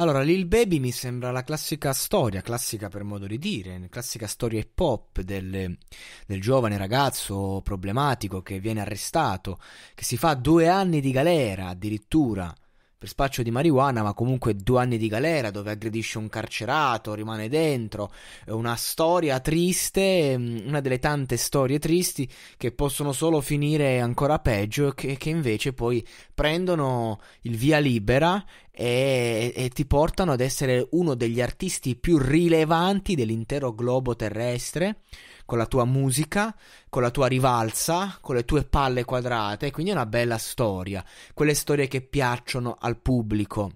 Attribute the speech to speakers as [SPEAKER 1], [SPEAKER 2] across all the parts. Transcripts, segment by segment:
[SPEAKER 1] Allora, Lil Baby mi sembra la classica storia, classica per modo di dire, classica storia hip hop del, del, giovane ragazzo problematico che viene arrestato, che si fa due anni di galera addirittura per spaccio di marijuana, ma comunque due anni di galera dove aggredisce un carcerato, rimane dentro. È una storia triste, mm, una delle tante storie tristi che possono solo finire ancora peggio e che, che, invece poi prendono il via libera e, e ti portano ad essere uno degli artisti più rilevanti dell'intero globo terrestre con la tua musica, con la tua rivalsa, con le tue palle quadrate, quindi è una bella storia, quelle storie che piacciono al pubblico.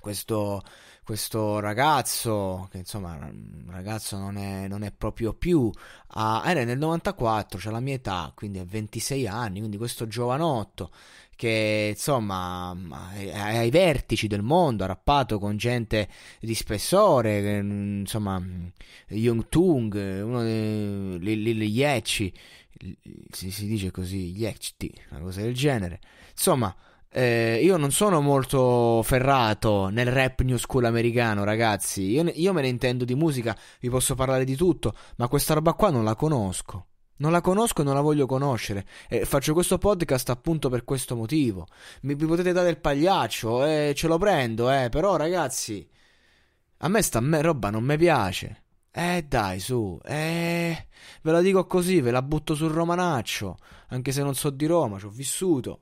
[SPEAKER 1] Questo questo ragazzo, che insomma un ragazzo non è, non è proprio più, a, ah, era nel 94, c'è cioè la mia età, quindi ha 26 anni, quindi questo giovanotto che insomma è ai vertici del mondo, ha rappato con gente di spessore, insomma Young Tung, uno dei gli Yecci, si, si dice così, gli Yecci, una cosa del genere, insomma eh, io non sono molto ferrato nel rap new school americano, ragazzi. Io, io, me ne intendo di musica, vi posso parlare di tutto, ma questa roba qua non la conosco. Non la conosco e non la voglio conoscere. E faccio questo podcast appunto per questo motivo. Mi, mi potete dare il pagliaccio e eh, ce lo prendo, eh. Però, ragazzi, a me sta me, roba non mi piace. Eh dai, su, eh, ve la dico così, ve la butto sul romanaccio, anche se non so di Roma, ci ho vissuto.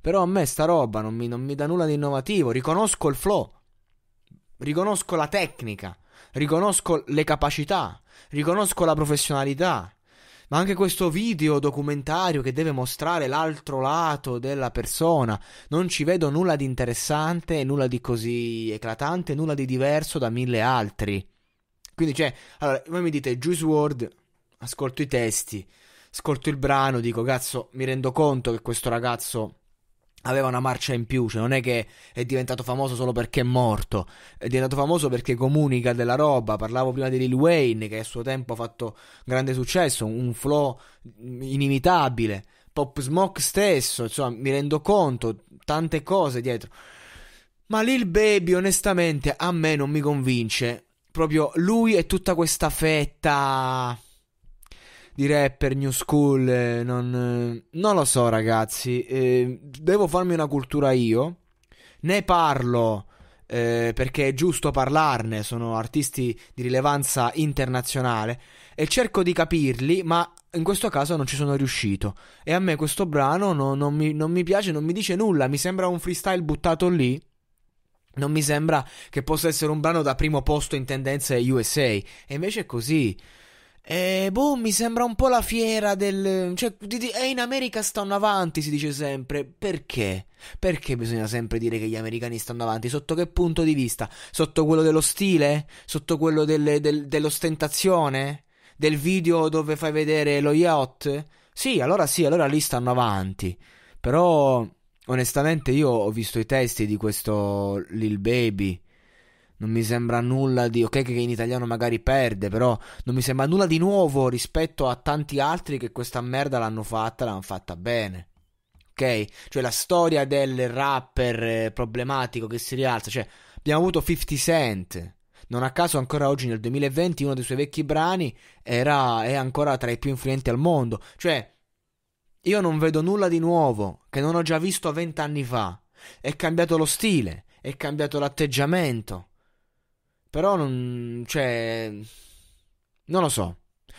[SPEAKER 1] Però a me sta roba non mi, non mi dà nulla di innovativo. Riconosco il flow, riconosco la tecnica, riconosco le capacità, riconosco la professionalità. Ma anche questo video documentario che deve mostrare l'altro lato della persona, non ci vedo nulla di interessante, nulla di così eclatante, nulla di diverso da mille altri. Quindi, cioè, allora, voi mi dite Juice Ward, ascolto i testi, ascolto il brano, dico, cazzo, mi rendo conto che questo ragazzo aveva una marcia in più, cioè non è che è diventato famoso solo perché è morto, è diventato famoso perché comunica della roba, parlavo prima di Lil Wayne che a suo tempo ha fatto grande successo, un flow inimitabile, Pop Smoke stesso, insomma mi rendo conto, tante cose dietro. Ma Lil Baby onestamente a me non mi convince, proprio lui e tutta questa fetta di rapper, new school, eh, non, eh, non, lo so ragazzi, eh, devo farmi una cultura io, ne parlo eh, perché è giusto parlarne, sono artisti di rilevanza internazionale e cerco di capirli, ma in questo caso non ci sono riuscito e a me questo brano no, non, mi, non mi piace, non mi dice nulla, mi sembra un freestyle buttato lì. Non mi sembra che possa essere un brano da primo posto in tendenza USA. E invece è così. Eh, boh, mi sembra un po' la fiera del... Cioè, è eh, in America stanno avanti, si dice sempre. Perché? Perché bisogna sempre dire che gli americani stanno avanti? Sotto che punto di vista? Sotto quello dello stile? Sotto quello del, del, dell'ostentazione? Del video dove fai vedere lo yacht? Sì, allora sì, allora lì stanno avanti. Però, onestamente, io ho visto i testi di questo Lil Baby non mi sembra nulla di. Ok, che in italiano magari perde, però non mi sembra nulla di nuovo rispetto a tanti altri che questa merda l'hanno fatta, l'hanno fatta bene. Ok? Cioè la storia del rapper eh, problematico che si rialza. Cioè, abbiamo avuto 50 Cent. Non a caso ancora oggi nel 2020 uno dei suoi vecchi brani era, è ancora tra i più influenti al mondo. Cioè, io non vedo nulla di nuovo che non ho già visto vent'anni fa. È cambiato lo stile, è cambiato l'atteggiamento però non. cioè. Non lo so.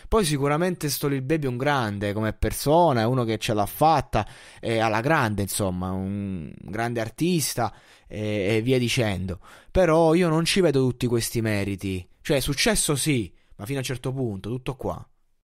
[SPEAKER 1] Poi sicuramente Stolil Baby è un grande come persona, è uno che ce l'ha fatta, è alla grande insomma, un grande artista e, e via dicendo. Però io non ci vedo tutti questi meriti. Cioè, successo sì, ma fino a un certo punto, tutto qua.